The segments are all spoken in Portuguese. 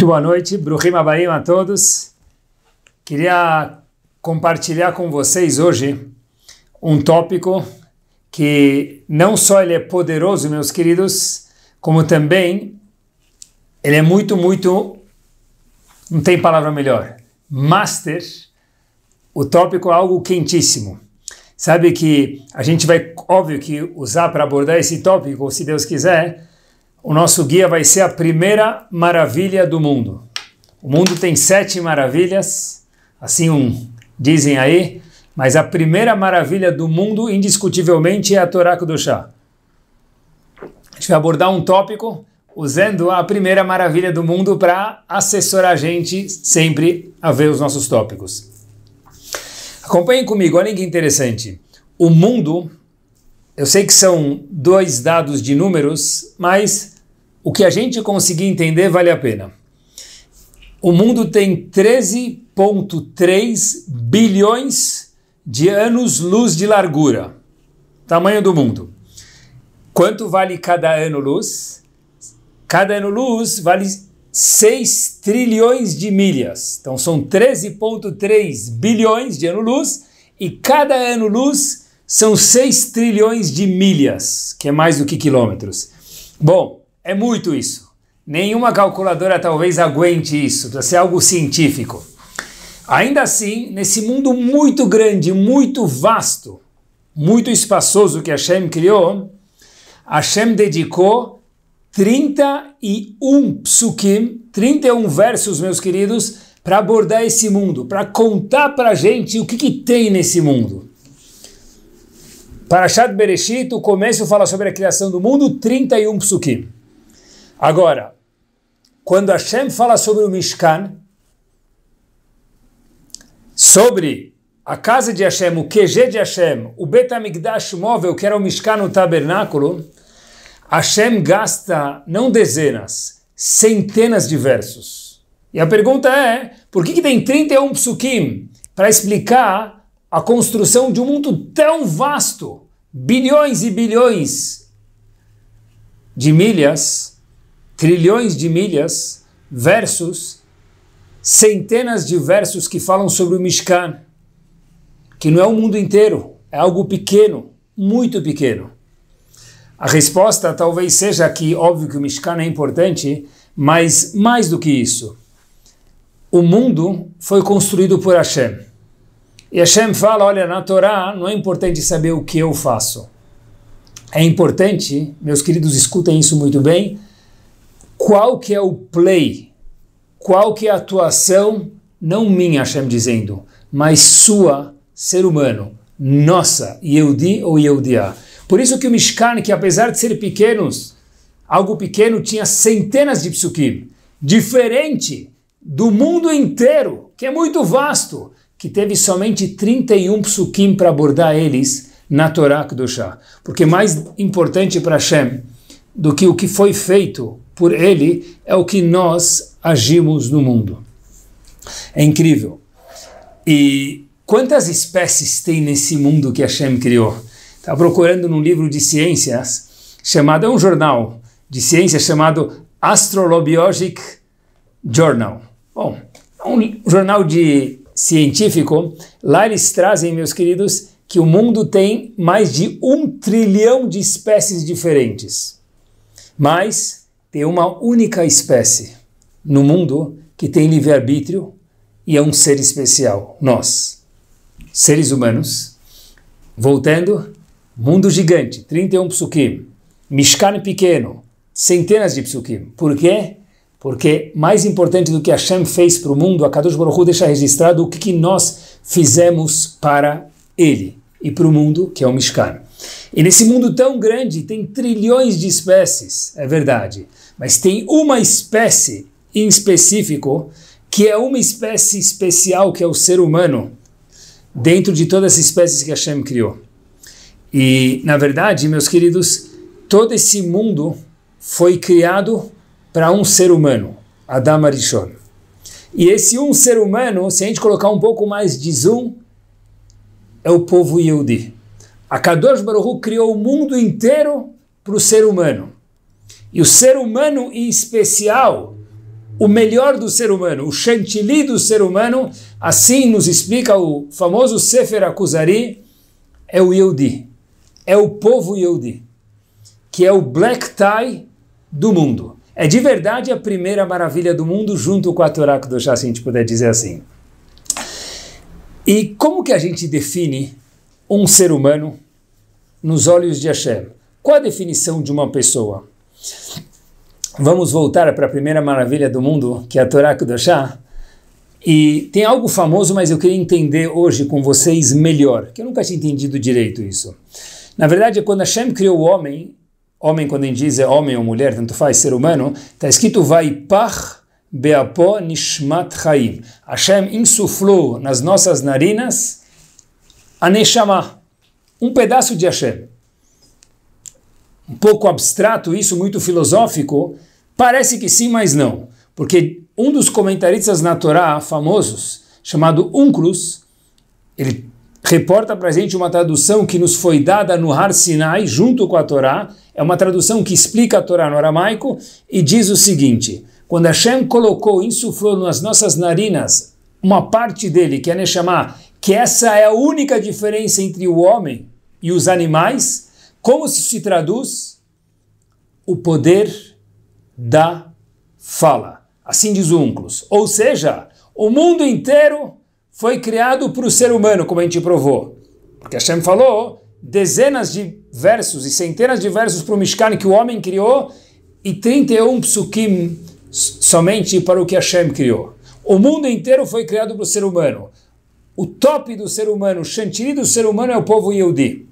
Muito boa noite, Bruhim Abaim a todos. Queria compartilhar com vocês hoje um tópico que não só ele é poderoso, meus queridos, como também ele é muito, muito, não tem palavra melhor, master. O tópico é algo quentíssimo. Sabe que a gente vai, óbvio que usar para abordar esse tópico, se Deus quiser, o nosso guia vai ser a primeira maravilha do mundo. O mundo tem sete maravilhas, assim um, dizem aí, mas a primeira maravilha do mundo, indiscutivelmente, é a Torá Kudoshá. A gente vai abordar um tópico usando a primeira maravilha do mundo para assessorar a gente sempre a ver os nossos tópicos. Acompanhem comigo, olhem que interessante. O mundo, eu sei que são dois dados de números, mas o que a gente conseguir entender vale a pena. O mundo tem 13,3 bilhões de anos-luz de largura. Tamanho do mundo. Quanto vale cada ano-luz? Cada ano-luz vale 6 trilhões de milhas. Então são 13,3 bilhões de ano-luz e cada ano-luz são 6 trilhões de milhas, que é mais do que quilômetros. Bom, é muito isso. Nenhuma calculadora talvez aguente isso, para ser algo científico. Ainda assim, nesse mundo muito grande, muito vasto, muito espaçoso que Hashem criou, Hashem dedicou 31 psukim, 31 versos, meus queridos, para abordar esse mundo, para contar para a gente o que, que tem nesse mundo. Para Parashat Bereshit, o começo fala sobre a criação do mundo, 31 psukim. Agora, quando Hashem fala sobre o Mishkan, sobre a casa de Hashem, o QG de Hashem, o Betamigdash móvel, que era o Mishkan no tabernáculo, Hashem gasta não dezenas, centenas de versos. E a pergunta é, por que, que tem 31 psukim para explicar a construção de um mundo tão vasto, bilhões e bilhões de milhas, trilhões de milhas versus centenas de versos que falam sobre o Mishkan, que não é o mundo inteiro, é algo pequeno, muito pequeno. A resposta talvez seja que, óbvio que o Mishkan é importante, mas mais do que isso. O mundo foi construído por Hashem. E Hashem fala: olha, na Torá não é importante saber o que eu faço. É importante, meus queridos, escutem isso muito bem, qual que é o play, qual que é a atuação, não minha, Hashem dizendo, mas sua, ser humano, nossa, Yehudi ou Yehudiá. Por isso que o Mishkan, que apesar de ser pequenos, algo pequeno, tinha centenas de psukim, diferente do mundo inteiro, que é muito vasto, que teve somente 31 psukim para abordar eles na Torá Shah. Porque mais importante para Hashem do que o que foi feito por ele é o que nós agimos no mundo. É incrível. E quantas espécies tem nesse mundo que Hashem criou? Estava tá procurando num livro de ciências chamado, é um jornal de ciências chamado Astrolobiologic Journal. Bom, é um jornal de científico. Lá eles trazem, meus queridos, que o mundo tem mais de um trilhão de espécies diferentes. Mas tem uma única espécie no mundo que tem livre-arbítrio e é um ser especial, nós, seres humanos. Voltando, mundo gigante, 31 psukim, Mishkan pequeno, centenas de psukim. Por quê? Porque mais importante do que Hashem fez para o mundo, a Kadosh Baruch Hu deixa registrado o que, que nós fizemos para ele e para o mundo, que é o Mishkan. E nesse mundo tão grande tem trilhões de espécies, é verdade. Mas tem uma espécie em específico que é uma espécie especial que é o ser humano dentro de todas as espécies que Hashem criou. E, na verdade, meus queridos, todo esse mundo foi criado para um ser humano, Adam Arishon. E esse um ser humano, se a gente colocar um pouco mais de zoom, é o povo Yehudi. A Kadosh Baruch criou o mundo inteiro para o ser humano. E o ser humano em especial, o melhor do ser humano, o chantilly do ser humano, assim nos explica o famoso Sefer Akuzari, é o Yehudi, é o povo Yehudi, que é o black tie do mundo. É de verdade a primeira maravilha do mundo, junto com a Torá Kudoshá, se a gente puder dizer assim. E como que a gente define um ser humano nos olhos de Hashem? Qual a definição de uma pessoa? Vamos voltar para a primeira maravilha do mundo, que é a Torá Kudoshá. E tem algo famoso, mas eu queria entender hoje com vocês melhor, que eu nunca tinha entendido direito isso. Na verdade, é quando Hashem criou o homem, homem quando ele diz é homem ou mulher, tanto faz, ser humano, está escrito Vaipach Beapó Nishmat Chaim. Hashem insuflou nas nossas narinas a Neshama, um pedaço de Hashem um pouco abstrato isso, muito filosófico? Parece que sim, mas não. Porque um dos comentaristas na Torá famosos, chamado Uncrus, ele reporta para a gente uma tradução que nos foi dada no Har Sinai, junto com a Torá. É uma tradução que explica a Torá no aramaico e diz o seguinte: quando Hashem colocou, insuflou nas nossas narinas uma parte dele, que é Neshama, que essa é a única diferença entre o homem e os animais, como se traduz? O poder da fala. Assim diz Unclus. Ou seja, o mundo inteiro foi criado para o ser humano, como a gente provou. Porque Hashem falou dezenas de versos e centenas de versos para o Mishkan que o homem criou e 31 psukim somente para o que Hashem criou. O mundo inteiro foi criado para o ser humano. O top do ser humano, o chantilly do ser humano é o povo Yehudi.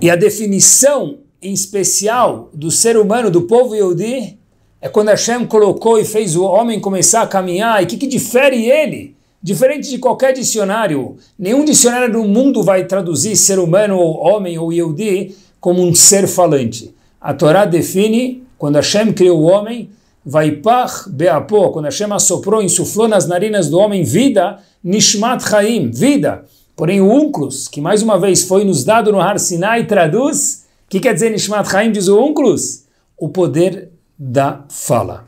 E a definição em especial do ser humano, do povo Yehudi, é quando Hashem colocou e fez o homem começar a caminhar. E o que, que difere ele? Diferente de qualquer dicionário, nenhum dicionário do mundo vai traduzir ser humano ou homem ou Yehudi como um ser falante. A Torá define, quando Hashem criou o homem, Vaipach Beapô, quando Hashem assoprou, insuflou nas narinas do homem vida, Nishmat Chaim, vida. Porém, o Unclus, que mais uma vez foi nos dado no Har Sinai, traduz, o que quer dizer Nishmat Haim, diz o Unclus? O poder da fala.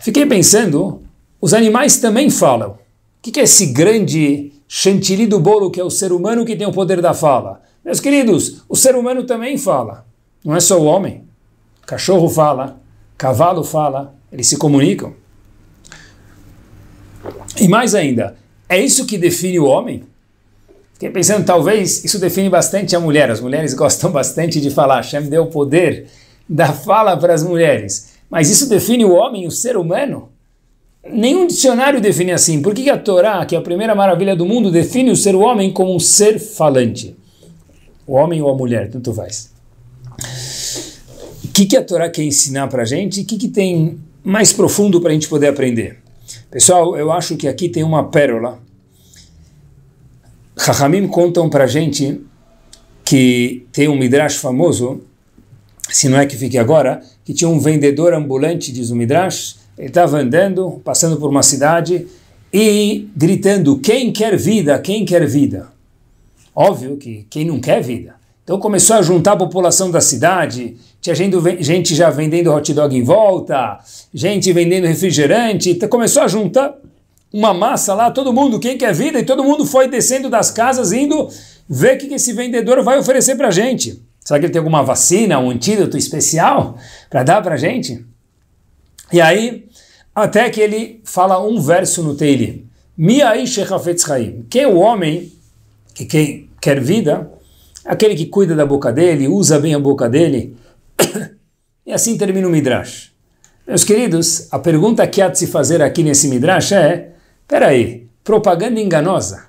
Fiquei pensando, os animais também falam. O que, que é esse grande chantilly do bolo que é o ser humano que tem o poder da fala? Meus queridos, o ser humano também fala. Não é só o homem. Cachorro fala, cavalo fala, eles se comunicam. E mais ainda, é isso que define o homem? Fiquei pensando, talvez isso define bastante a mulher. As mulheres gostam bastante de falar. Hashem deu o poder da fala para as mulheres. Mas isso define o homem, o ser humano? Nenhum dicionário define assim. Por que a Torá, que é a primeira maravilha do mundo, define o ser humano homem como um ser falante? O homem ou a mulher, tanto faz. O que, que a Torá quer ensinar para a gente? O que, que tem mais profundo para a gente poder aprender? Pessoal, eu acho que aqui tem uma pérola Rahamim contam para gente que tem um Midrash famoso, se não é que fique agora, que tinha um vendedor ambulante, diz o Midrash, ele tá estava andando, passando por uma cidade e gritando: Quem quer vida? Quem quer vida? Óbvio que quem não quer vida. Então começou a juntar a população da cidade, tinha gente já vendendo hot dog em volta, gente vendendo refrigerante, então começou a juntar uma massa lá, todo mundo, quem quer vida? E todo mundo foi descendo das casas, indo ver o que esse vendedor vai oferecer para gente. Será que ele tem alguma vacina, um antídoto especial para dar para gente? E aí, até que ele fala um verso no Teile. Miai Shechafetz Haim. Que é o homem que, quem quer vida, aquele que cuida da boca dele, usa bem a boca dele. e assim termina o Midrash. Meus queridos, a pergunta que há de se fazer aqui nesse Midrash é aí, propaganda enganosa.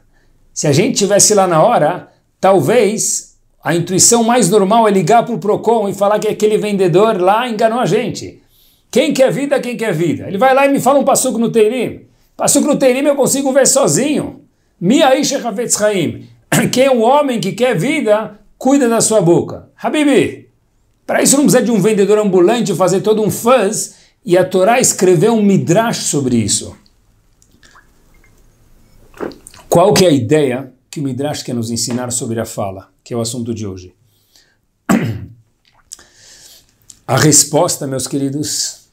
Se a gente tivesse lá na hora, talvez a intuição mais normal é ligar para o PROCON e falar que aquele vendedor lá enganou a gente. Quem quer vida, quem quer vida. Ele vai lá e me fala um passuco no Teirim. Passuco no Teirim eu consigo ver sozinho. Mia Isha Havetz Haim. Quem é um homem que quer vida, cuida da sua boca. Habibi, para isso não precisa de um vendedor ambulante fazer todo um fãs e a Torá escrever um midrash sobre isso. Qual que é a ideia que o Midrash quer nos ensinar sobre a fala, que é o assunto de hoje? A resposta, meus queridos,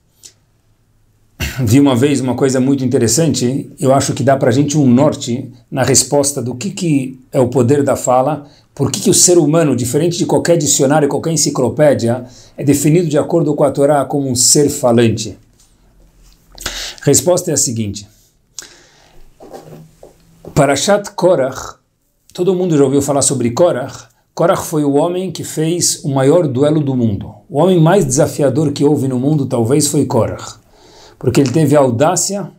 vi uma vez uma coisa muito interessante, eu acho que dá para a gente um norte na resposta do que, que é o poder da fala, por que, que o ser humano, diferente de qualquer dicionário, qualquer enciclopédia, é definido de acordo com a Torá como um ser falante. A resposta é a seguinte, Parashat Korach. Todo mundo já ouviu falar sobre Korach. Korach foi o homem que fez o maior duelo do mundo. O homem mais desafiador que houve no mundo, talvez, foi Korach. Porque ele teve a audácia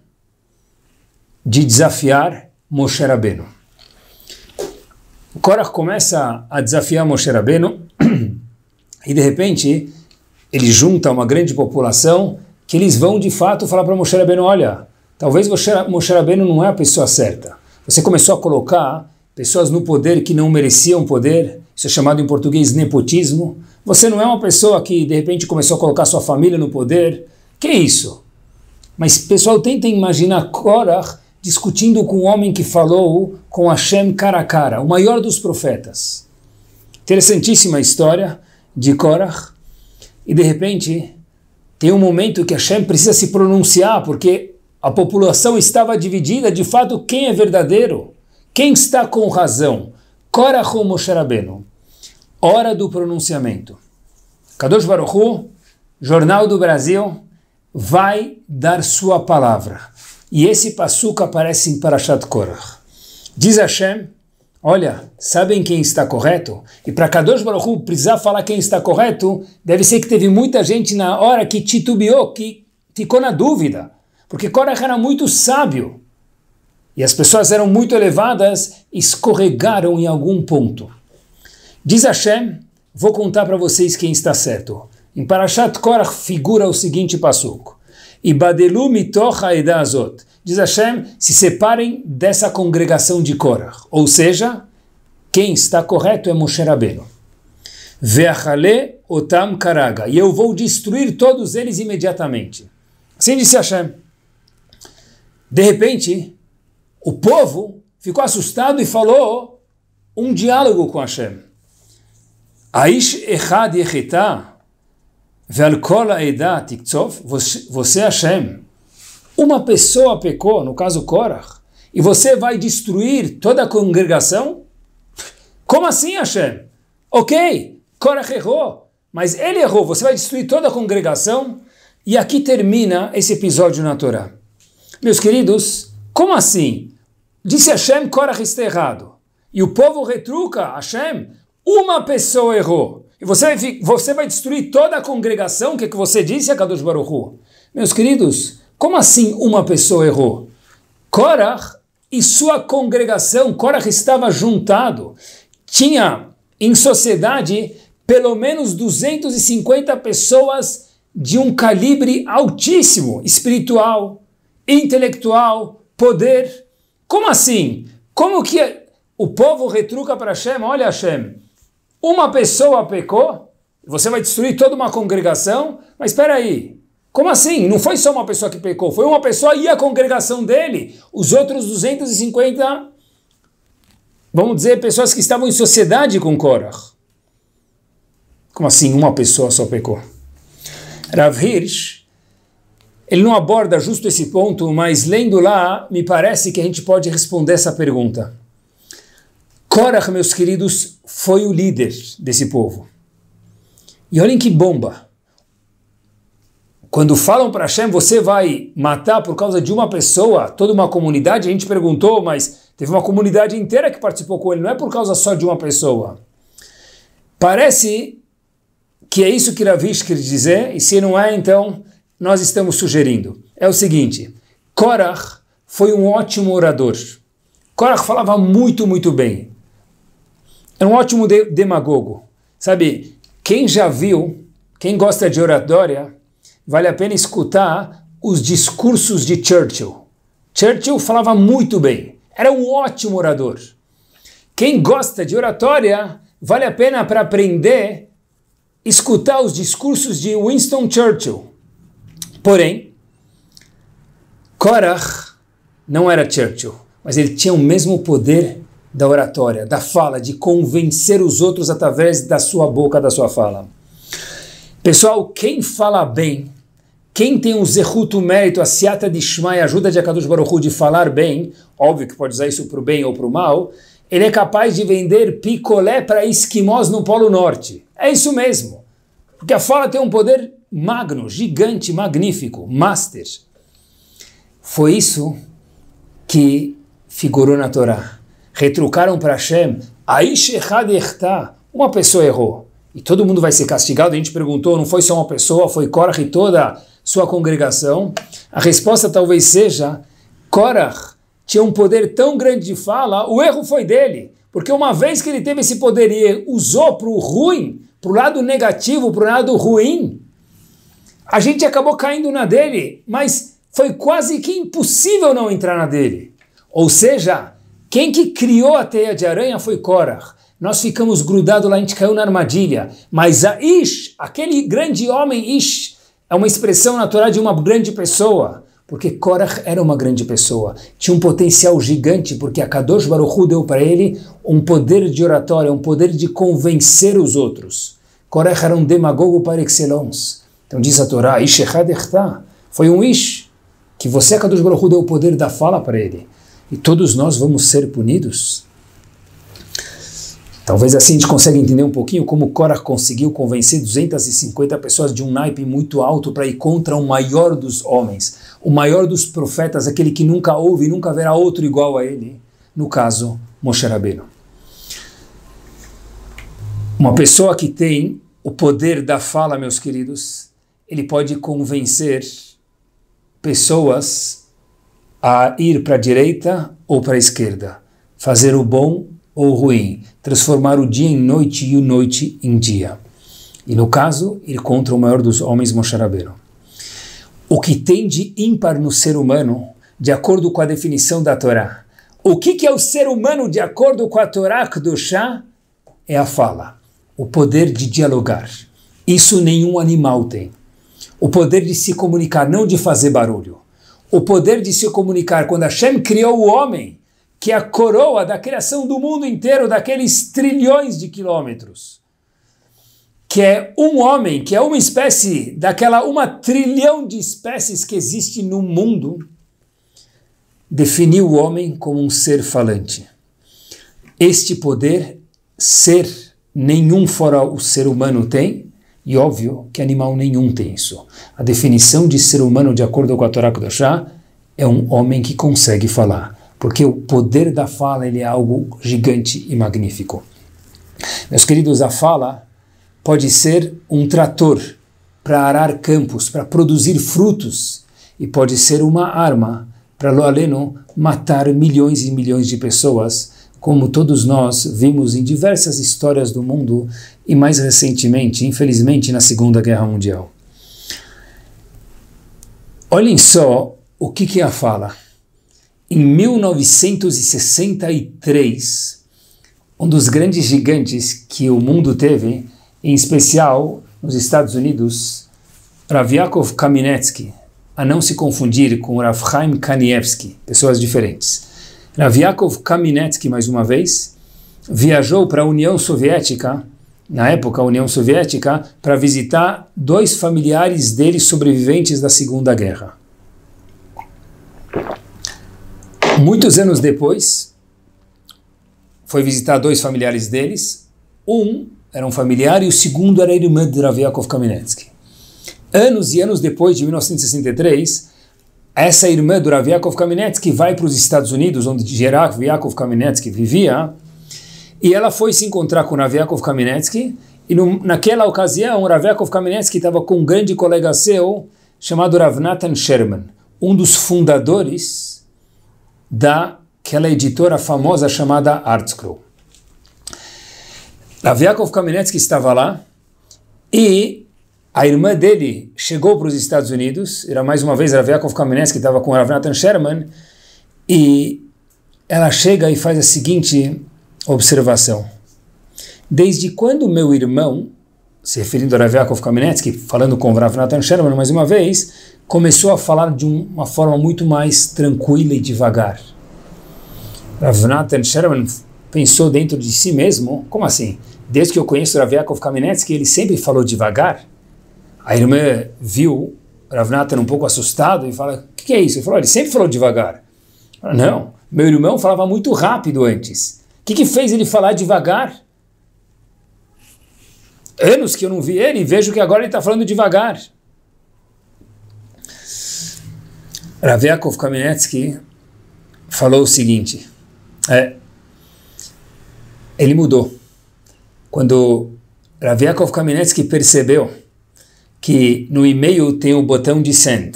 de desafiar Moshe Rabbeinu. Korach começa a desafiar Moshe Rabbeinu e, de repente, ele junta uma grande população que eles vão, de fato, falar para Moshe Rabbeinu, olha, talvez Moshe Rabbeinu não é a pessoa certa. Você começou a colocar pessoas no poder que não mereciam poder, isso é chamado em português nepotismo. Você não é uma pessoa que de repente começou a colocar sua família no poder. Que é isso? Mas pessoal, tentem imaginar Korah discutindo com o um homem que falou com Hashem cara a cara, o maior dos profetas. Interessantíssima história de Korah. E de repente tem um momento que Hashem precisa se pronunciar, porque a população estava dividida, de fato, quem é verdadeiro? Quem está com razão? Cora Moshe Rabbeinu. Hora do pronunciamento. Kadosh Baruch Hu, Jornal do Brasil, vai dar sua palavra. E esse passuca aparece em Parashat Korah. Diz Hashem, olha, sabem quem está correto? E para Kadosh Baruch Hu precisar falar quem está correto, deve ser que teve muita gente na hora que titubeou, que ficou na dúvida. Porque Korah era muito sábio e as pessoas eram muito elevadas, escorregaram em algum ponto. Diz Hashem, vou contar para vocês quem está certo. Em Parashat Korah figura o seguinte passuco. Ibadelu mitoch azot. Diz Hashem, se separem dessa congregação de Korah. Ou seja, quem está correto é Moshe Rabbeinu. Ve'achale otam karaga. E eu vou destruir todos eles imediatamente. Assim disse Hashem. De repente, o povo ficou assustado e falou um diálogo com Hashem. Aish Echad Yechitá Velkol Aedá Tiktsov Você, Hashem, uma pessoa pecou, no caso Korach, e você vai destruir toda a congregação? Como assim, Hashem? Ok, Korach errou, mas ele errou, você vai destruir toda a congregação? E aqui termina esse episódio na Torá. Meus queridos, como assim? Disse Hashem, Korach está errado. E o povo retruca, Hashem, uma pessoa errou. E você, você vai destruir toda a congregação, o que, é que você disse, Akadosh Baruch Hu? Meus queridos, como assim uma pessoa errou? Korach e sua congregação, Korach estava juntado, tinha em sociedade pelo menos 250 pessoas de um calibre altíssimo, espiritual, intelectual, poder. Como assim? Como que o povo retruca para Hashem? Olha, Hashem, uma pessoa pecou, você vai destruir toda uma congregação? Mas espera aí, como assim? Não foi só uma pessoa que pecou, foi uma pessoa e a congregação dele, os outros 250, vamos dizer, pessoas que estavam em sociedade com Korah. Como assim uma pessoa só pecou? Rav Hirsch, ele não aborda justo esse ponto, mas lendo lá, me parece que a gente pode responder essa pergunta. Korah, meus queridos, foi o líder desse povo. E olhem que bomba. Quando falam para Hashem, você vai matar por causa de uma pessoa, toda uma comunidade, a gente perguntou, mas teve uma comunidade inteira que participou com ele, não é por causa só de uma pessoa. Parece que é isso que Ravish quer dizer, e se não é, então nós estamos sugerindo é o seguinte: Korach foi um ótimo orador. Korach falava muito, muito bem. É um ótimo de demagogo. Sabe, quem já viu, quem gosta de oratória, vale a pena escutar os discursos de Churchill. Churchill falava muito bem, era um ótimo orador. Quem gosta de oratória, vale a pena para aprender escutar os discursos de Winston Churchill. Porém, Korach não era Churchill, mas ele tinha o mesmo poder da oratória, da fala, de convencer os outros através da sua boca, da sua fala. Pessoal, quem fala bem, quem tem um zerruto mérito, a siata de Shema e ajuda de Akadosh Baruchu de falar bem, óbvio que pode usar isso para o bem ou para o mal, ele é capaz de vender picolé para esquimós no Polo Norte. É isso mesmo. Porque a fala tem um poder magno, gigante, magnífico, master. Foi isso que figurou na Torá. Retrucaram para Hashem, uma pessoa errou. E todo mundo vai ser castigado. A gente perguntou, não foi só uma pessoa, foi Korah e toda sua congregação. A resposta talvez seja, Korah tinha um poder tão grande de fala, o erro foi dele. Porque uma vez que ele teve esse poder e usou para o ruim, para o lado negativo, para o lado ruim, a gente acabou caindo na dele, mas foi quase que impossível não entrar na dele. Ou seja, quem que criou a teia de aranha foi Korah. Nós ficamos grudados lá, a gente caiu na armadilha. Mas a Ish, aquele grande homem Ish, é uma expressão natural de uma grande pessoa. Porque Korah era uma grande pessoa, tinha um potencial gigante, porque a Kadosh Baruchu deu para ele um poder de oratória, um poder de convencer os outros. Korah era um demagogo par excellence. Então diz a Torá, Ish foi um Ish, que você, Kadosh Baruch deu o poder da fala para ele. E todos nós vamos ser punidos? Talvez assim a gente consiga entender um pouquinho como Korah conseguiu convencer 250 pessoas de um naipe muito alto para ir contra o maior dos homens, o maior dos profetas, aquele que nunca houve e nunca haverá outro igual a ele, no caso, Moshe Rabbeinu. Uma pessoa que tem o poder da fala, meus queridos, ele pode convencer pessoas a ir para a direita ou para a esquerda, fazer o bom ou o ruim, transformar o dia em noite e o noite em dia. E no caso, ir contra o maior dos homens, Moshe Rabbeinu. O que tem de ímpar no ser humano, de acordo com a definição da Torá. O que, que é o ser humano, de acordo com a Torá do chá? É a fala, o poder de dialogar. Isso nenhum animal tem. O poder de se comunicar, não de fazer barulho. O poder de se comunicar quando Hashem criou o homem, que é a coroa da criação do mundo inteiro, daqueles trilhões de quilômetros. Que é um homem, que é uma espécie daquela uma trilhão de espécies que existe no mundo, definiu o homem como um ser falante. Este poder, ser nenhum fora o ser humano tem, e óbvio que animal nenhum tem isso. A definição de ser humano, de acordo com a Torá Kudoshá, é um homem que consegue falar. Porque o poder da fala ele é algo gigante e magnífico. Meus queridos, a fala pode ser um trator para arar campos, para produzir frutos, e pode ser uma arma para, lo aleno, matar milhões e milhões de pessoas como todos nós vimos em diversas histórias do mundo e mais recentemente, infelizmente, na Segunda Guerra Mundial. Olhem só o que, que a fala. Em 1963, um dos grandes gigantes que o mundo teve, em especial nos Estados Unidos, Raviakov Yaakov a não se confundir com Rav Chaim Kanievski, pessoas diferentes. Raviakov Yaakov Kaminetsky, mais uma vez, viajou para a União Soviética, na época a União Soviética, para visitar dois familiares dele sobreviventes da Segunda Guerra. Muitos anos depois, foi visitar dois familiares deles. Um era um familiar e o segundo era irmã de Raviakov Yaakov Kaminetsky. Anos e anos depois, de 1963, essa irmã do Rav Yaakov Kamenetsky vai para os Estados Unidos, onde Rav Yaakov Kamenetsky vivia, e ela foi se encontrar com o Rav Yaakov Kamenetsky, e no, naquela ocasião o Rav Yaakov Kamenetsky estava com um grande colega seu, chamado Rav Nathan Sherman, um dos fundadores daquela editora famosa chamada Artscroll. Rav Yaakov Kamenetsky estava lá, e a irmã dele chegou para os Estados Unidos, era mais uma vez Raviakov Yaakov Kamenetsky, que estava com Rav Nathan Sherman, e ela chega e faz a seguinte observação. Desde quando meu irmão, se referindo a Raviakov Yaakov Kamenetsky, falando com Rav Nathan Sherman mais uma vez, começou a falar de uma forma muito mais tranquila e devagar. Rav Nathan Sherman pensou dentro de si mesmo, como assim? Desde que eu conheço Raviakov Yaakov Kamenetsky, ele sempre falou devagar? A irmã viu Ravnatan um pouco assustado e fala: O que, que, é isso? Ele falou: Ele sempre falou devagar. Não, meu irmão falava muito rápido antes. O que, que fez ele falar devagar? Anos que eu não vi ele e vejo que agora ele está falando devagar. Raviakov Kamenetsky falou o seguinte: é, ele mudou. Quando Raviakov Kamenetsky percebeu que no e-mail tem o botão de send,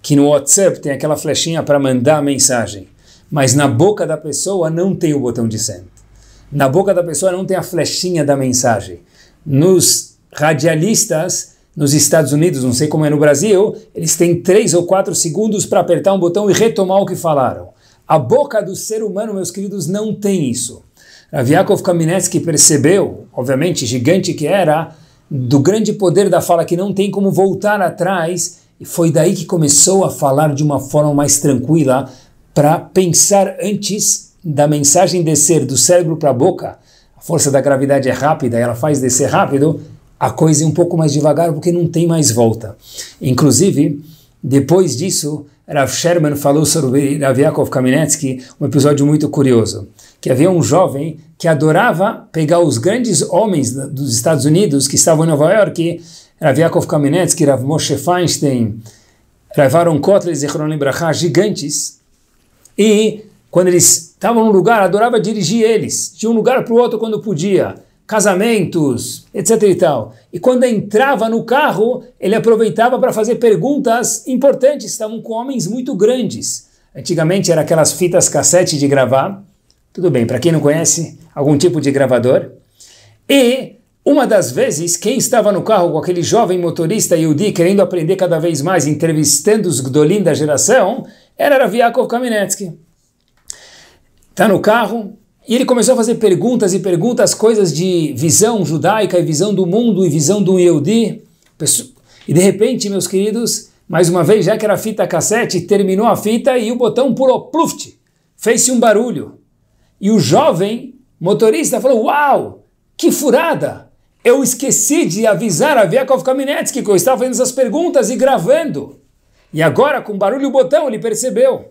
que no WhatsApp tem aquela flechinha para mandar a mensagem, mas na boca da pessoa não tem o botão de send. Na boca da pessoa não tem a flechinha da mensagem. Nos radialistas, nos Estados Unidos, não sei como é no Brasil, eles têm três ou quatro segundos para apertar um botão e retomar o que falaram. A boca do ser humano, meus queridos, não tem isso. Rav Yaakov percebeu, obviamente gigante que era, do grande poder da fala que não tem como voltar atrás, e foi daí que começou a falar de uma forma mais tranquila para pensar antes da mensagem descer do cérebro para a boca. A força da gravidade é rápida, ela faz descer rápido, a coisa é um pouco mais devagar porque não tem mais volta. Inclusive, depois disso, Rav Sherman falou sobre Rav Yaakov Kamenetsky, um episódio muito curioso que havia um jovem que adorava pegar os grandes homens dos Estados Unidos que estavam em Nova York, Rav Yaakov Kamenetsky, Rav Moshe Feinstein, Rav Aaron Kotler, Zichron Ibrahá, gigantes, e quando eles estavam num lugar, adorava dirigir eles, de um lugar para o outro quando podia, casamentos, etc e tal. E quando entrava no carro, ele aproveitava para fazer perguntas importantes, estavam com homens muito grandes. Antigamente era aquelas fitas cassete de gravar, tudo bem, para quem não conhece, algum tipo de gravador. E uma das vezes, quem estava no carro com aquele jovem motorista Yudi querendo aprender cada vez mais, entrevistando os Gdolin da geração, era Rav Kaminetsky. Kamenetsky. Está no carro e ele começou a fazer perguntas e perguntas, coisas de visão judaica e visão do mundo e visão do Yudi. E de repente, meus queridos, mais uma vez, já que era fita cassete, terminou a fita e o botão pulou, pluft, fez-se um barulho. E o jovem motorista falou: Uau, que furada! Eu esqueci de avisar a Viakov Kamenetsky que eu estava fazendo essas perguntas e gravando. E agora, com barulho o botão, ele percebeu.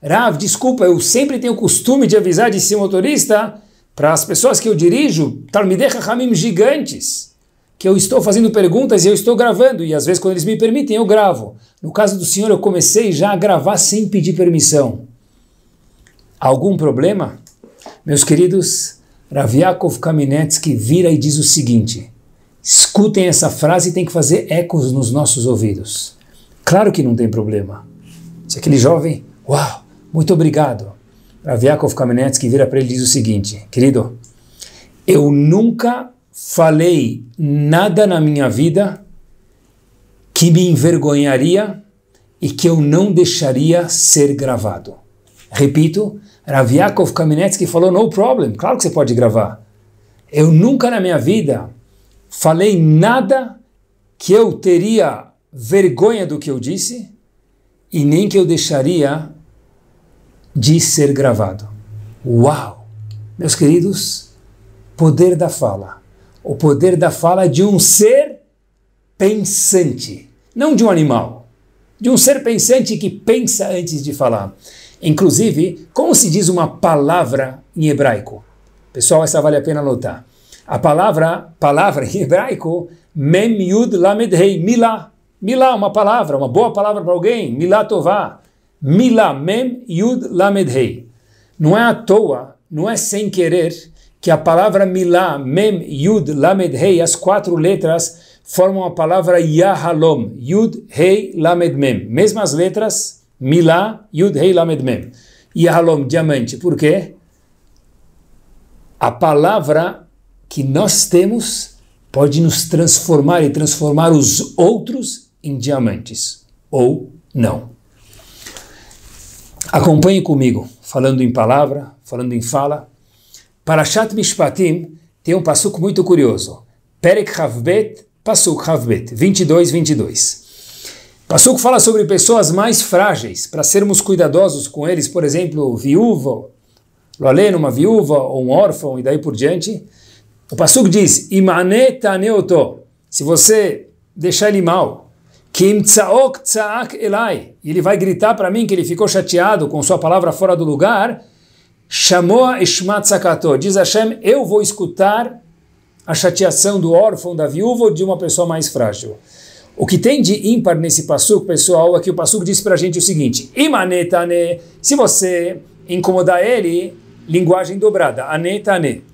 Rav, desculpa, eu sempre tenho o costume de avisar de ser motorista para as pessoas que eu dirijo, Talmideh Hamim gigantes, que eu estou fazendo perguntas e eu estou gravando, e às vezes quando eles me permitem eu gravo. No caso do senhor, eu comecei já a gravar sem pedir permissão algum problema? Meus queridos, Raviakov Yaakov vira e diz o seguinte: escutem essa frase e tem que fazer ecos nos nossos ouvidos. Claro que não tem problema. Se aquele jovem, uau, muito obrigado. Raviakov Yaakov vira para ele e diz o seguinte: querido, eu nunca falei nada na minha vida que me envergonharia e que eu não deixaria ser gravado. Repito, Rav Yaakov Kamenetsky falou, no problem, claro que você pode gravar. Eu nunca na minha vida falei nada que eu teria vergonha do que eu disse e nem que eu deixaria de ser gravado. Uau! Meus queridos, poder da fala. O poder da fala é de um ser pensante, não de um animal. De um ser pensante que pensa antes de falar. Inclusive, como se diz uma palavra em hebraico? Pessoal, essa vale a pena notar. A palavra, palavra em hebraico, mem yud lamed hei, milá. Milá, é uma palavra, uma boa palavra para alguém, milá tová. Milá, mem yud lamed hei. Não é à toa, não é sem querer que a palavra milá, mem yud lamed hei, as quatro letras formam a palavra yahalom, yud hei lamed mem. Mesmas letras, Milá, Yud Hei Lamed Mem. Yahalom, diamante. Por quê? A palavra que nós temos pode nos transformar e transformar os outros em diamantes. Ou não. Acompanhe comigo, falando em palavra, falando em fala. Parashat Mishpatim tem um passuco muito curioso. Perek Havbet, Pasuk Havbet, 22, 22. Passuco fala sobre pessoas mais frágeis, para sermos cuidadosos com eles, por exemplo, viúva, Loaleno, uma viúva ou um órfão e daí por diante. O Passuco diz: se você deixar ele mal, Kim tsaok tsaak elai, ele vai gritar para mim que ele ficou chateado com sua palavra fora do lugar. Chamou a diz Hashem, eu vou escutar a chateação do órfão, da viúva ou de uma pessoa mais frágil. O que tem de ímpar nesse passuco, pessoal, é que o passuco diz para a gente o seguinte: Imanetane, se você incomodar ele, linguagem dobrada, anetane.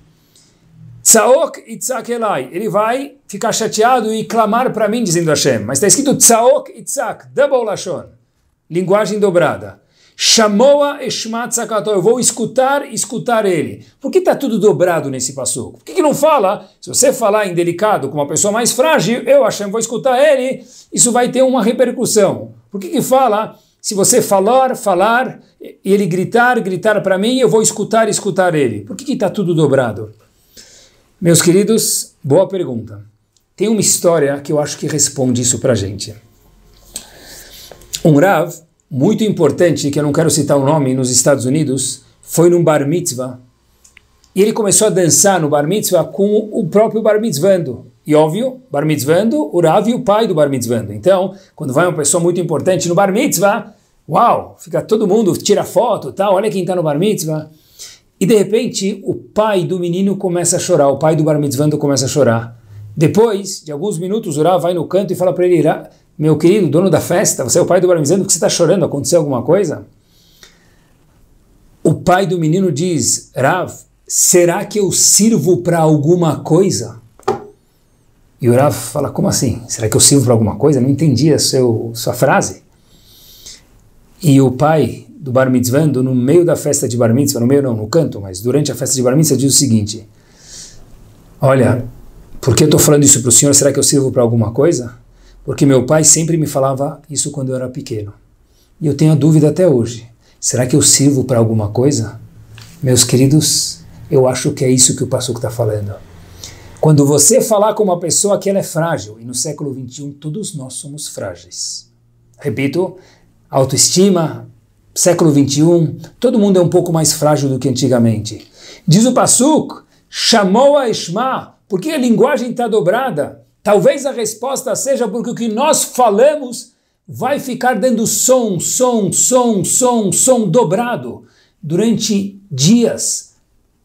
Tsaok e elai, ele vai ficar chateado e clamar para mim, dizendo Hashem. Mas está escrito tsaok e double lashon, linguagem dobrada. Shamoa Eshmat Sakató. Eu vou escutar, escutar ele. Por que está tudo dobrado nesse passo? Por que, que, não fala? Se você falar em delicado com uma pessoa mais frágil, eu, Hashem, vou escutar ele, isso vai ter uma repercussão. Por que, que fala? Se você falar, falar, e ele gritar, gritar para mim, eu vou escutar, escutar ele. Por que está tudo dobrado? Meus queridos, boa pergunta. Tem uma história que eu acho que responde isso para gente. Um Rav muito importante, que eu não quero citar o nome, nos Estados Unidos, foi num bar mitzvah. E ele começou a dançar no bar mitzvah com o próprio bar mitzvando. E óbvio, bar mitzvando, Urav e o pai do bar mitzvando. Então, quando vai uma pessoa muito importante no bar mitzvah, uau, fica todo mundo, tira foto tal, olha quem está no bar mitzvah. E de repente, o pai do menino começa a chorar, o pai do bar mitzvando começa a chorar. Depois de alguns minutos, Urav vai no canto e fala para ele, meu querido, dono da festa, você é o pai do Baramizano, que você está chorando? Aconteceu alguma coisa? O pai do menino diz: Rav, será que eu sirvo para alguma coisa? E o Rav fala: Como assim? Será que eu sirvo para alguma coisa? Não entendi a seu, sua frase. E o pai do Bar Mitzvah, no meio da festa de Bar Mitzvah, no meio não, no canto, mas durante a festa de Bar Mitzvah, diz o seguinte: Olha, por que eu estou falando isso para o senhor? Será que eu sirvo para alguma coisa? porque meu pai sempre me falava isso quando eu era pequeno. E eu tenho a dúvida até hoje: será que eu sirvo para alguma coisa? Meus queridos, eu acho que é isso que o Passuk está falando. Quando você falar com uma pessoa que ela é frágil, e no século XXI todos nós somos frágeis. Repito, autoestima, século XXI, todo mundo é um pouco mais frágil do que antigamente. Diz o Passuk, chamou a Ishma, porque a linguagem está dobrada. Talvez a resposta seja porque o que nós falamos vai ficar dando som, som, som, som, som dobrado durante dias,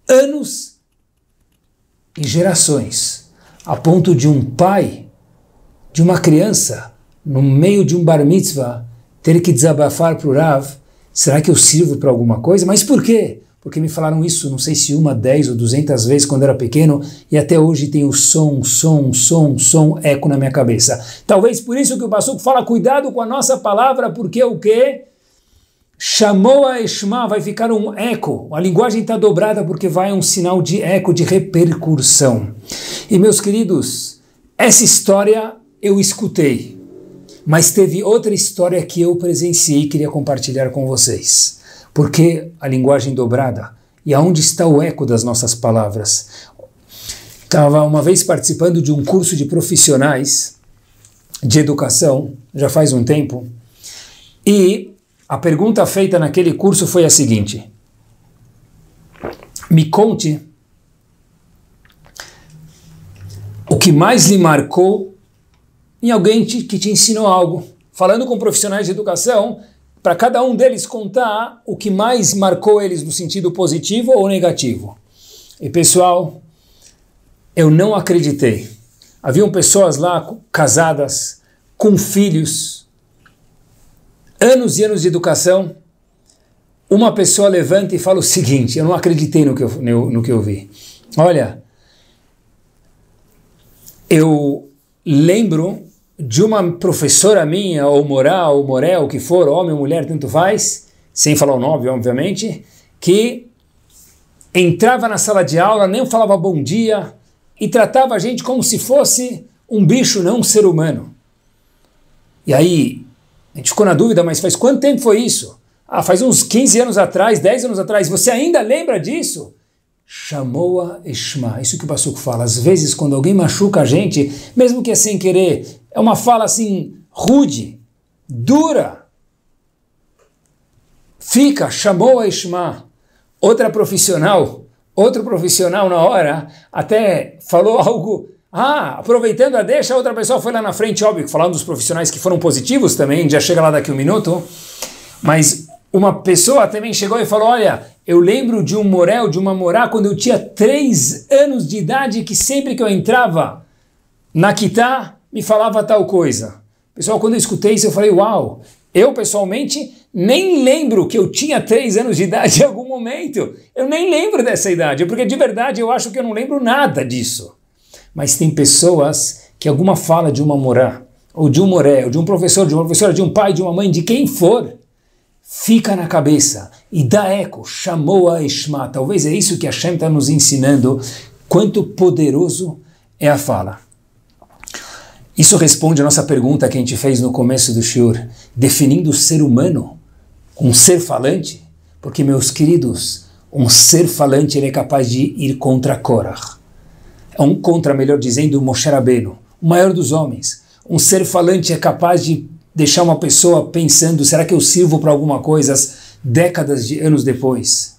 anos e gerações, a ponto de um pai de uma criança no meio de um bar mitzvah ter que desabafar para o Rav, será que eu sirvo para alguma coisa? Mas por quê? porque me falaram isso, não sei se uma, dez ou duzentas vezes quando era pequeno, e até hoje tem o som, som, som, som, eco na minha cabeça. Talvez por isso que o Passuco fala, cuidado com a nossa palavra, porque o quê? Chamou a Eshma, vai ficar um eco. A linguagem está dobrada porque vai um sinal de eco, de repercussão. E meus queridos, essa história eu escutei, mas teve outra história que eu presenciei e queria compartilhar com vocês. Por que a linguagem dobrada? E aonde está o eco das nossas palavras? Estava uma vez participando de um curso de profissionais de educação, já faz um tempo, e a pergunta feita naquele curso foi a seguinte: Me conte o que mais lhe marcou em alguém que te ensinou algo. Falando com profissionais de educação, para cada um deles contar o que mais marcou eles no sentido positivo ou negativo. E pessoal, eu não acreditei. Haviam pessoas lá casadas, com filhos, anos e anos de educação. Uma pessoa levanta e fala o seguinte: Eu não acreditei no que eu, no, no que eu vi. Olha, eu lembro de uma professora minha, ou moral, ou morel, o que for, homem ou mulher, tanto faz, sem falar o nome, obviamente, que entrava na sala de aula, nem falava bom dia e tratava a gente como se fosse um bicho, não um ser humano. E aí, a gente ficou na dúvida, mas faz quanto tempo foi isso? Ah, faz uns 15 anos atrás, 10 anos atrás, você ainda lembra disso? Chamou-a Eshma. Isso que o Basuco fala. Às vezes, quando alguém machuca a gente, mesmo que é sem querer, é uma fala assim rude, dura. Fica, chamou a Ishma. Outra profissional, outro profissional na hora, até falou algo. Ah, aproveitando a deixa, outra pessoa foi lá na frente, óbvio, falando dos profissionais que foram positivos também, já chega lá daqui um minuto. Mas uma pessoa também chegou e falou: Olha, eu lembro de um morel, de uma morá, quando eu tinha três anos de idade, que sempre que eu entrava na quitar me falava tal coisa. Pessoal, quando eu escutei isso, eu falei, uau, eu pessoalmente nem lembro que eu tinha três anos de idade em algum momento. Eu nem lembro dessa idade, porque de verdade eu acho que eu não lembro nada disso. Mas tem pessoas que alguma fala de uma morá, ou de um moré, ou de um professor, de uma professora, de um pai, de uma mãe, de quem for, fica na cabeça e dá eco, chamou a Ishma. Talvez é isso que a Shem está nos ensinando, quanto poderoso é a fala. Isso responde a nossa pergunta que a gente fez no começo do Shiur, definindo o ser humano um ser falante, porque, meus queridos, um ser falante ele é capaz de ir contra Korah. É um contra, melhor dizendo, Moshe Rabbeinu, o maior dos homens. Um ser falante é capaz de deixar uma pessoa pensando, será que eu sirvo para alguma coisa décadas de anos depois?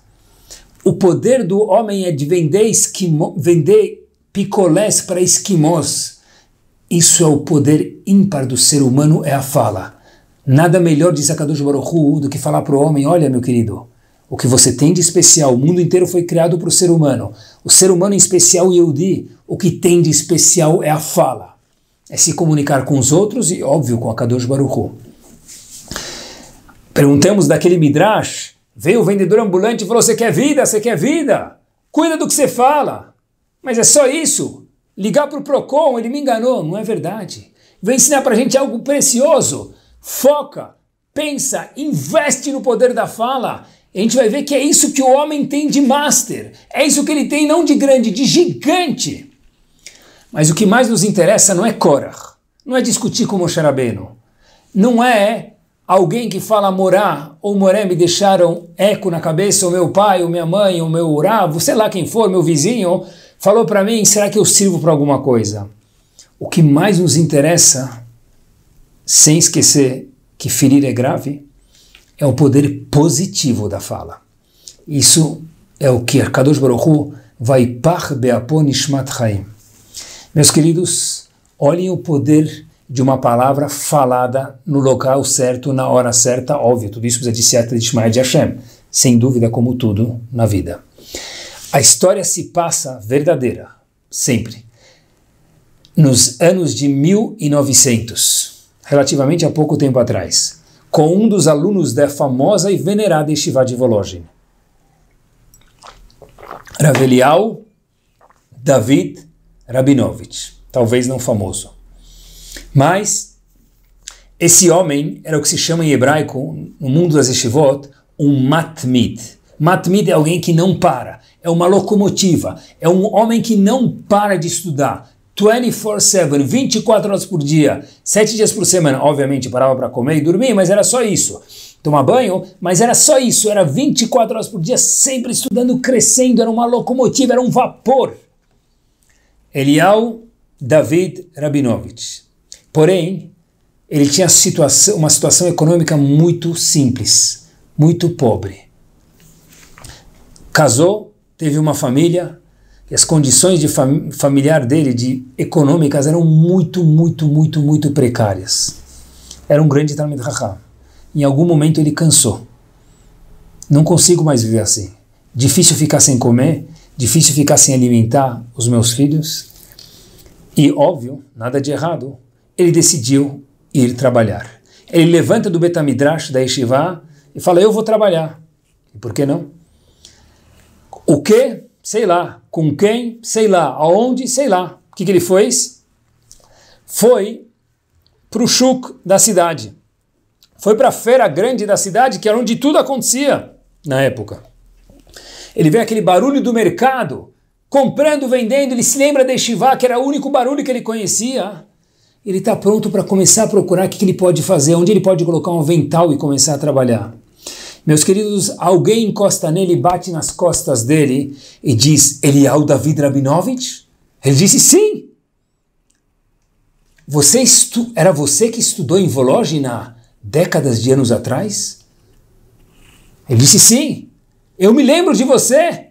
O poder do homem é de vender, esquimo, vender picolés para esquimós isso é o poder ímpar do ser humano, é a fala. Nada melhor, diz Akadosh Baruchu, do que falar para o homem, olha meu querido, o que você tem de especial, o mundo inteiro foi criado para o ser humano. O ser humano em especial, Yehudi, o que tem de especial é a fala. É se comunicar com os outros e, óbvio, com Akadosh Baruchu. Perguntamos daquele Midrash, veio o vendedor ambulante e falou, você quer vida, você quer vida? Cuida do que você fala. Mas é só isso ligar para o PROCON, ele me enganou. Não é verdade. Vem ensinar para a gente algo precioso. Foca, pensa, investe no poder da fala. A gente vai ver que é isso que o homem tem de master. É isso que ele tem não de grande, de gigante. Mas o que mais nos interessa não é Korah, não é discutir com o Rabbeinu, não é alguém que fala Morá ou Moré me deixaram eco na cabeça, ou meu pai, ou minha mãe, ou meu Urá, sei lá quem for, meu vizinho, Falou para mim, será que eu sirvo para alguma coisa? O que mais nos interessa, sem esquecer que ferir é grave, é o poder positivo da fala. Isso é o que Kadosh Baruch Hu vai par beapo nishmat Meus queridos, olhem o poder de uma palavra falada no local certo, na hora certa, óbvio, tudo isso precisa de certa de Shema de Hashem, sem dúvida, como tudo na vida. A história se passa verdadeira, sempre. Nos anos de 1900, relativamente a pouco tempo atrás, com um dos alunos da famosa e venerada Yeshiva de Ravelial David Rabinovich, talvez não famoso. Mas esse homem era o que se chama em hebraico, no mundo das estivot, um matmid Matmid é alguém que não para, é uma locomotiva, é um homem que não para de estudar. 24-7, 24 horas por dia, 7 dias por semana. Obviamente parava para comer e dormir, mas era só isso. Tomar banho, mas era só isso. Era 24 horas por dia, sempre estudando, crescendo. Era uma locomotiva, era um vapor. Elial David Rabinovich. Porém, ele tinha situação, uma situação econômica muito simples, muito pobre casou, teve uma família, e as condições de fam familiar dele, de econômicas, eram muito, muito, muito, muito precárias. Era um grande Talmud Raham. Em algum momento ele cansou. Não consigo mais viver assim. Difícil ficar sem comer, difícil ficar sem alimentar os meus filhos. E, óbvio, nada de errado, ele decidiu ir trabalhar. Ele levanta do Betamidrash, da Yeshiva, e fala: Eu vou trabalhar. E por que não? O que? Sei lá. Com quem? Sei lá. Aonde? Sei lá. O que, que ele fez? Foi para o shuk da cidade. Foi para a feira grande da cidade, que era onde tudo acontecia na época. Ele vê aquele barulho do mercado, comprando, vendendo, ele se lembra de Yeshiva, que era o único barulho que ele conhecia. Ele está pronto para começar a procurar o que, que ele pode fazer, onde ele pode colocar um avental e começar a trabalhar. Meus queridos, alguém encosta nele, bate nas costas dele e diz: Ele é o David Rabinovich? Ele disse: Sim. Você era você que estudou em Vologina décadas de anos atrás? Ele disse: Sim. Eu me lembro de você.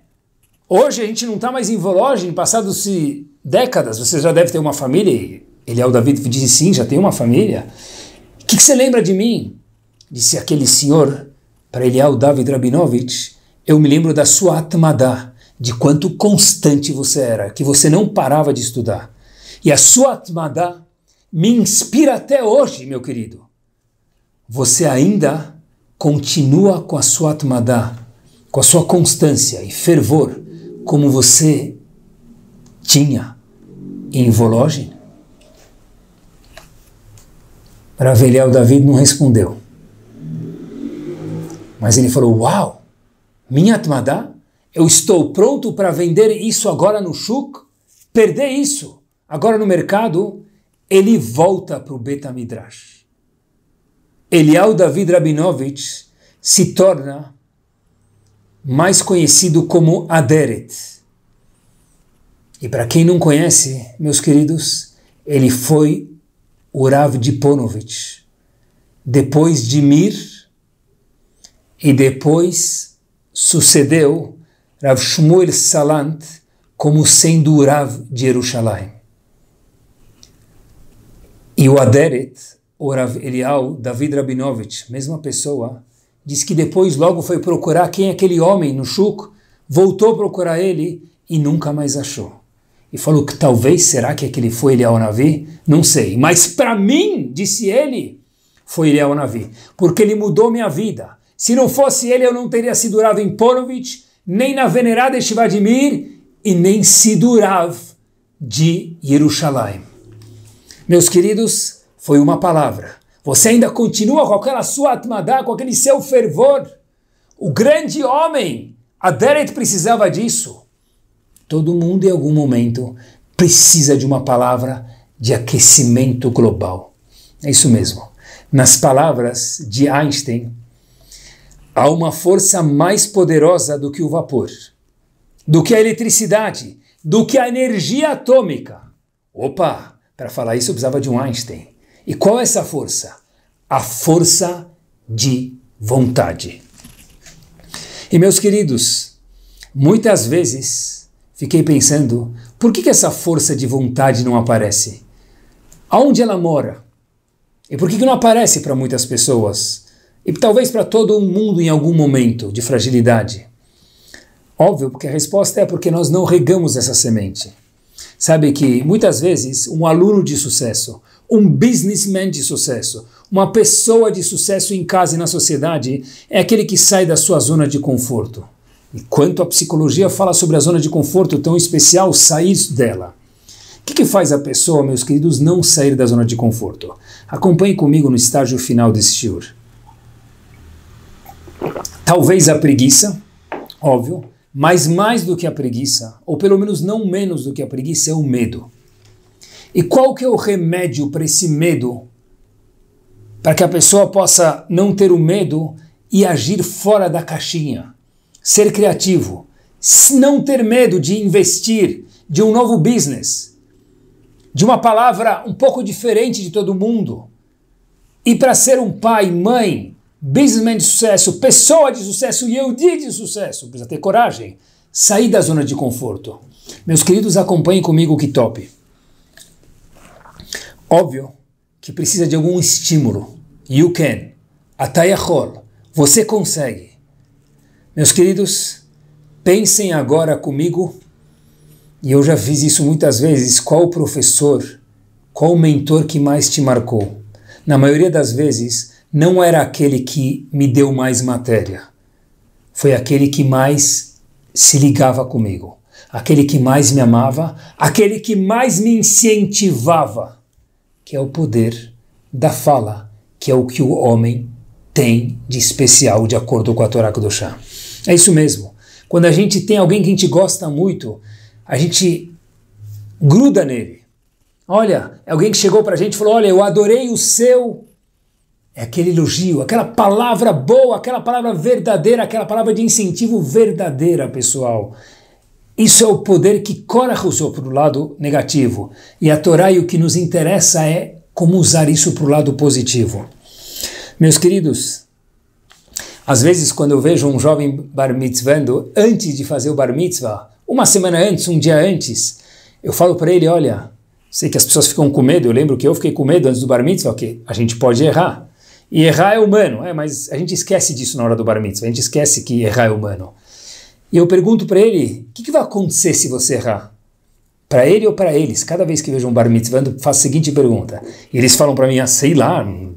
Hoje a gente não está mais em Vologina, passados-se décadas, você já deve ter uma família. Ele é o David disse: Sim, já tem uma família. O que, que você lembra de mim? Disse aquele senhor para Eliel David Rabinovich, eu me lembro da sua Atmadá, de quanto constante você era, que você não parava de estudar. E a sua Atmadá me inspira até hoje, meu querido. Você ainda continua com a sua Atmadá, com a sua constância e fervor, como você tinha em Vologin? o David não respondeu. Mas ele falou: Uau, minha Atmadá, eu estou pronto para vender isso agora no Shuk, perder isso agora no mercado. Ele volta para o Betamidrash. Elial David Rabinovich se torna mais conhecido como Aderet. E para quem não conhece, meus queridos, ele foi o Rav Diponovich. Depois de Mir, e depois sucedeu Rav Shmuel Salant como sendo o Rav de Jerusalém. E o Aderet, o Rav Elial, David Rabinovich, mesma pessoa, diz que depois logo foi procurar quem é aquele homem no Shuk, voltou a procurar ele e nunca mais achou. E falou que talvez, será que aquele foi Elial Navi? Não sei, mas para mim, disse ele, foi Elial Navi, porque ele mudou minha vida. Se não fosse ele, eu não teria durado em Ponovitch, nem na venerada Estiva e nem Sidurav de Jerusalém. Meus queridos, foi uma palavra. Você ainda continua com aquela sua atmadá, com aquele seu fervor. O grande homem, Aderet, precisava disso. Todo mundo, em algum momento, precisa de uma palavra de aquecimento global. É isso mesmo. Nas palavras de Einstein, há uma força mais poderosa do que o vapor, do que a eletricidade, do que a energia atômica. Opa, para falar isso eu precisava de um Einstein. E qual é essa força? A força de vontade. E meus queridos, muitas vezes fiquei pensando, por que, que essa força de vontade não aparece? Aonde ela mora? E por que, que não aparece para muitas pessoas? E talvez para todo mundo em algum momento de fragilidade. Óbvio, porque a resposta é porque nós não regamos essa semente. Sabe que muitas vezes um aluno de sucesso, um businessman de sucesso, uma pessoa de sucesso em casa e na sociedade é aquele que sai da sua zona de conforto. E quanto a psicologia fala sobre a zona de conforto tão especial, sair dela. O que, que faz a pessoa, meus queridos, não sair da zona de conforto? Acompanhe comigo no estágio final desse tour. Talvez a preguiça, óbvio, mas mais do que a preguiça, ou pelo menos não menos do que a preguiça, é o medo. E qual que é o remédio para esse medo? Para que a pessoa possa não ter o medo e agir fora da caixinha, ser criativo, não ter medo de investir, de um novo business, de uma palavra um pouco diferente de todo mundo. E para ser um pai, mãe, businessman de sucesso, pessoa de sucesso e eu de sucesso. Precisa ter coragem. Sair da zona de conforto. Meus queridos, acompanhem comigo o que top. Óbvio que precisa de algum estímulo. You can. Atayahol. Você consegue. Meus queridos, pensem agora comigo, e eu já fiz isso muitas vezes, qual professor, qual mentor que mais te marcou? Na maioria das vezes, não era aquele que me deu mais matéria, foi aquele que mais se ligava comigo, aquele que mais me amava, aquele que mais me incentivava, que é o poder da fala, que é o que o homem tem de especial, de acordo com a Torá Kudoshá. É isso mesmo. Quando a gente tem alguém que a gente gosta muito, a gente gruda nele. Olha, alguém que chegou para a gente e falou: Olha, eu adorei o seu é aquele elogio, aquela palavra boa, aquela palavra verdadeira, aquela palavra de incentivo verdadeira, pessoal. Isso é o poder que Korach usou para o lado negativo. E a Torá e o que nos interessa é como usar isso para o lado positivo. Meus queridos, às vezes quando eu vejo um jovem bar mitzvando, antes de fazer o bar mitzvah, uma semana antes, um dia antes, eu falo para ele, olha, sei que as pessoas ficam com medo, eu lembro que eu fiquei com medo antes do bar mitzvah, que a gente pode errar. E errar é humano, é, mas a gente esquece disso na hora do bar mitzvah, a gente esquece que errar é humano. E eu pergunto para ele, o que, que, vai acontecer se você errar? Para ele ou para eles? Cada vez que vejo um bar mitzvah, eu faço a seguinte pergunta. E eles falam para mim, ah, sei lá, hum,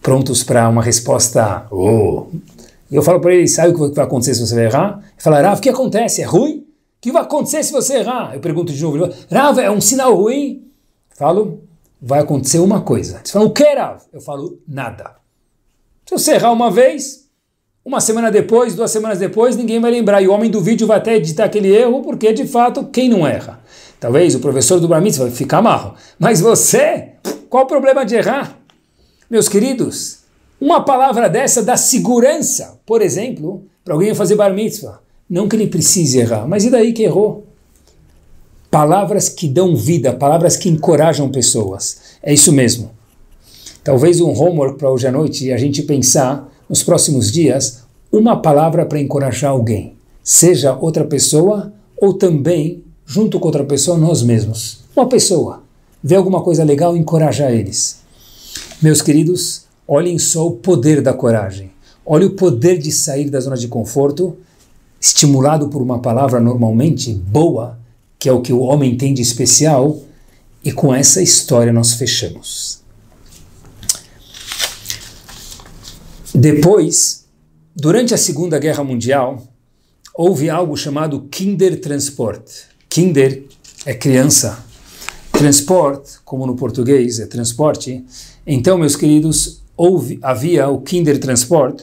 prontos para uma resposta, oh. E eu falo para eles, sabe o que vai acontecer se você vai errar? Ele fala, Rav, o que acontece? É ruim? O que vai acontecer se você errar? Eu pergunto de novo, Rav, é um sinal ruim? Falo, vai acontecer uma coisa. Você fala, o que era? Eu falo, nada. Se você errar uma vez, uma semana depois, duas semanas depois, ninguém vai lembrar. E o homem do vídeo vai até editar aquele erro, porque de fato, quem não erra? Talvez o professor do bar vai ficar marro. Mas você, qual o problema de errar? Meus queridos, uma palavra dessa dá segurança, por exemplo, para alguém fazer bar mitzvah. Não que ele precise errar, mas e daí que errou? Palavras que dão vida, palavras que encorajam pessoas. É isso mesmo. Talvez um homework para hoje à noite e é a gente pensar nos próximos dias uma palavra para encorajar alguém, seja outra pessoa ou também junto com outra pessoa nós mesmos. Uma pessoa vê alguma coisa legal, encorajar eles. Meus queridos, olhem só o poder da coragem. Olhe o poder de sair da zona de conforto, estimulado por uma palavra normalmente boa, que é o que o homem tem de especial, e com essa história nós fechamos. Depois, durante a Segunda Guerra Mundial, houve algo chamado Kindertransport. Kinder é criança, transport, como no português é transporte. Então, meus queridos, houve, havia o Kindertransport,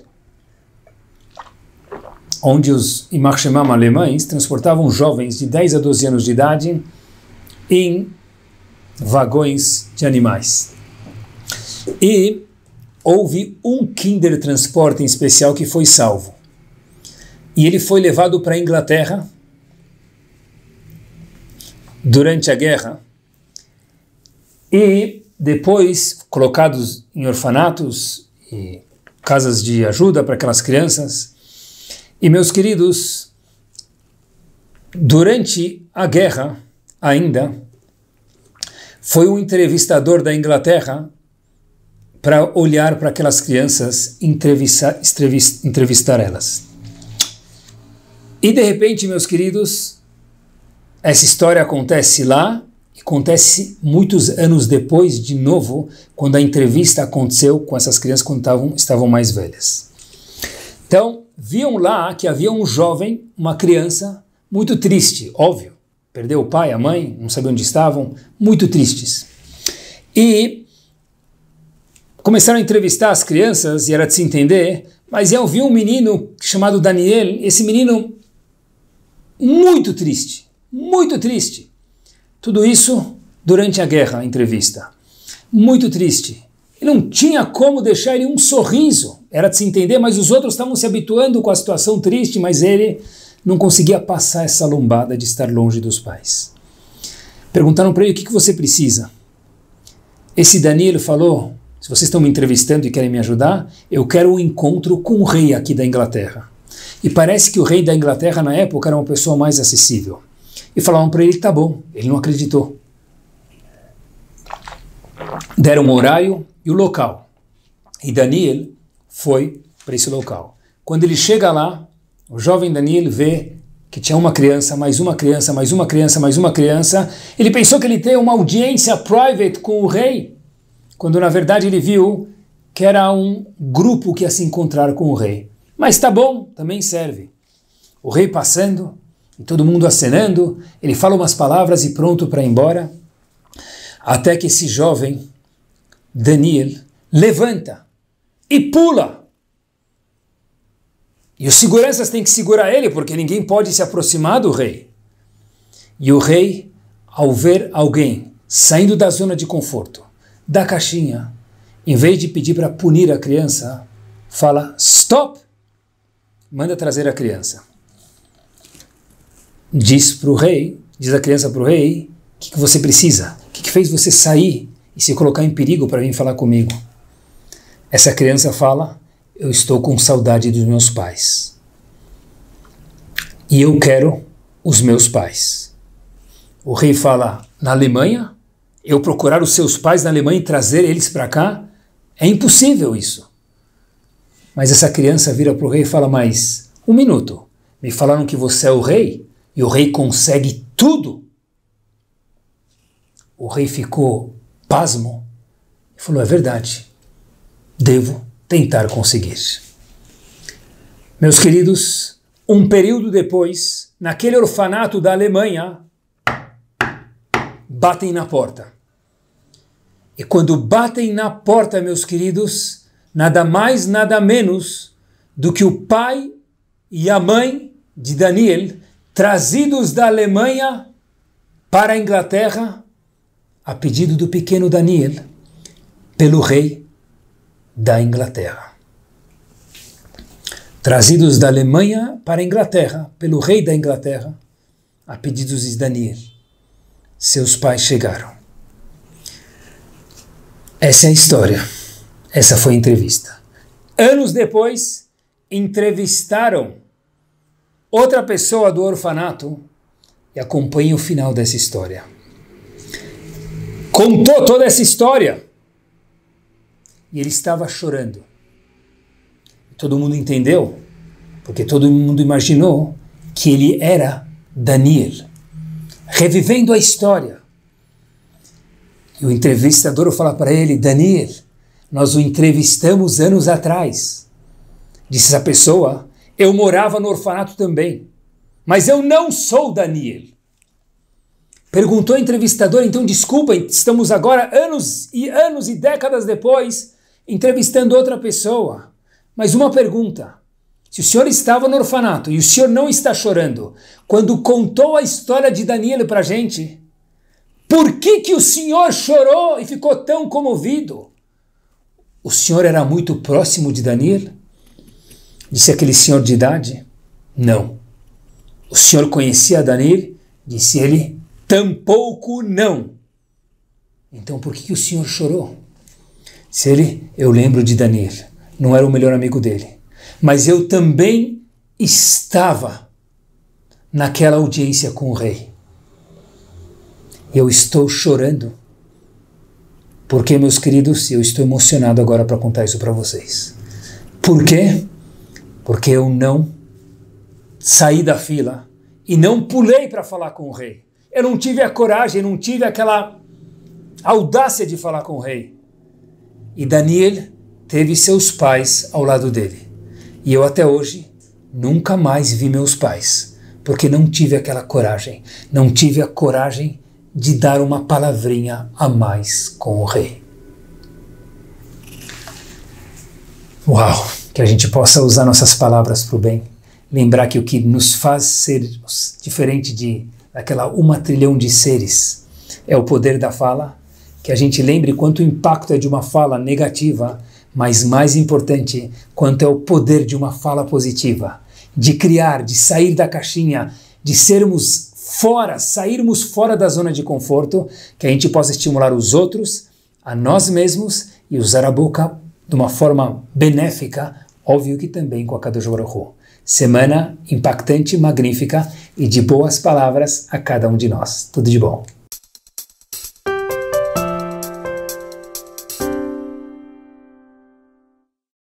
onde os Imachemam alemães transportavam jovens de 10 a 12 anos de idade em vagões de animais. E houve um Kinder Transporte em especial que foi salvo. E ele foi levado para a Inglaterra durante a guerra e depois colocados em orfanatos e casas de ajuda para aquelas crianças e meus queridos, durante a guerra ainda, foi um entrevistador da Inglaterra para olhar para aquelas crianças, entrevistar, entrevistar elas. E de repente, meus queridos, essa história acontece lá, acontece muitos anos depois, de novo, quando a entrevista aconteceu com essas crianças quando estavam mais velhas. Então, viam lá que havia um jovem, uma criança, muito triste, óbvio. Perdeu o pai, a mãe, não sabia onde estavam, muito tristes. E começaram a entrevistar as crianças, e era de se entender, mas eu vi um menino chamado Daniel, esse menino muito triste, muito triste. Tudo isso durante a guerra, a entrevista. Muito triste. E não tinha como deixar ele um sorriso era de se entender, mas os outros estavam se habituando com a situação triste, mas ele não conseguia passar essa lombada de estar longe dos pais. Perguntaram para ele o que, que você precisa. Esse Danilo falou: se vocês estão me entrevistando e querem me ajudar, eu quero um encontro com o rei aqui da Inglaterra. E parece que o rei da Inglaterra na época era uma pessoa mais acessível. E falaram para ele: tá bom, ele não acreditou. Deram o horário e o local. E Daniel foi para esse local. Quando ele chega lá, o jovem Daniel vê que tinha uma criança, mais uma criança, mais uma criança, mais uma criança. Ele pensou que ele tem uma audiência private com o rei, quando na verdade ele viu que era um grupo que ia se encontrar com o rei. Mas tá bom, também serve. O rei passando e todo mundo acenando, ele fala umas palavras e pronto para ir embora. Até que esse jovem, Daniel, levanta e pula. E os seguranças têm que segurar ele, porque ninguém pode se aproximar do rei. E o rei, ao ver alguém saindo da zona de conforto, da caixinha, em vez de pedir para punir a criança, fala: Stop! Manda trazer a criança. Diz para o rei, diz a criança para o rei: O que, que, você precisa? O que, que fez você sair e se colocar em perigo para vir falar comigo? Essa criança fala: Eu estou com saudade dos meus pais. E eu quero os meus pais. O rei fala: Na Alemanha? Eu procurar os seus pais na Alemanha e trazer eles para cá? É impossível isso. Mas essa criança vira para o rei e fala: Mas, um minuto, me falaram que você é o rei e o rei consegue tudo. O rei ficou pasmo e falou: É verdade devo tentar conseguir. Meus queridos, um período depois, naquele orfanato da Alemanha, batem na porta. E quando batem na porta, meus queridos, nada mais, nada menos do que o pai e a mãe de Daniel, trazidos da Alemanha para a Inglaterra, a pedido do pequeno Daniel, pelo rei da Inglaterra. Trazidos da Alemanha para a Inglaterra, pelo rei da Inglaterra, a pedidos de Daniel. Seus pais chegaram. Essa é a história. Essa foi a entrevista. Anos depois, entrevistaram outra pessoa do orfanato e acompanhe o final dessa história. Contou toda essa história e ele estava chorando. Todo mundo entendeu, porque todo mundo imaginou que ele era Daniel. Revivendo a história. E o entrevistador fala para ele: Daniel, nós o entrevistamos anos atrás. Disse essa pessoa: Eu morava no orfanato também, mas eu não sou Daniel. Perguntou o entrevistador, então desculpa, estamos agora anos e anos e décadas depois, entrevistando outra pessoa. Mas uma pergunta: se o senhor estava no orfanato e o senhor não está chorando, quando contou a história de Danilo para a gente, por que, que o senhor chorou e ficou tão comovido? O senhor era muito próximo de Danilo? Disse aquele senhor de idade. Não. O senhor conhecia Danilo? Disse ele. Tampouco não. Então por que, que o senhor chorou? Se ele, eu lembro de Daniel, não era o melhor amigo dele, mas eu também estava naquela audiência com o rei. Eu estou chorando. Porque, meus queridos, eu estou emocionado agora para contar isso para vocês. Por quê? Porque eu não saí da fila e não pulei para falar com o rei. Eu não tive a coragem, não tive aquela audácia de falar com o rei e Daniel teve seus pais ao lado dele. E eu até hoje nunca mais vi meus pais, porque não tive aquela coragem, não tive a coragem de dar uma palavrinha a mais com o rei. Uau, que a gente possa usar nossas palavras para o bem. Lembrar que o que nos faz ser diferente de daquela uma trilhão de seres é o poder da fala que a gente lembre quanto o impacto é de uma fala negativa, mas mais importante, quanto é o poder de uma fala positiva, de criar, de sair da caixinha, de sermos fora, sairmos fora da zona de conforto, que a gente possa estimular os outros, a nós mesmos e usar a boca de uma forma benéfica, óbvio que também com a Kadosh Baruch Semana impactante, magnífica e de boas palavras a cada um de nós. Tudo de bom.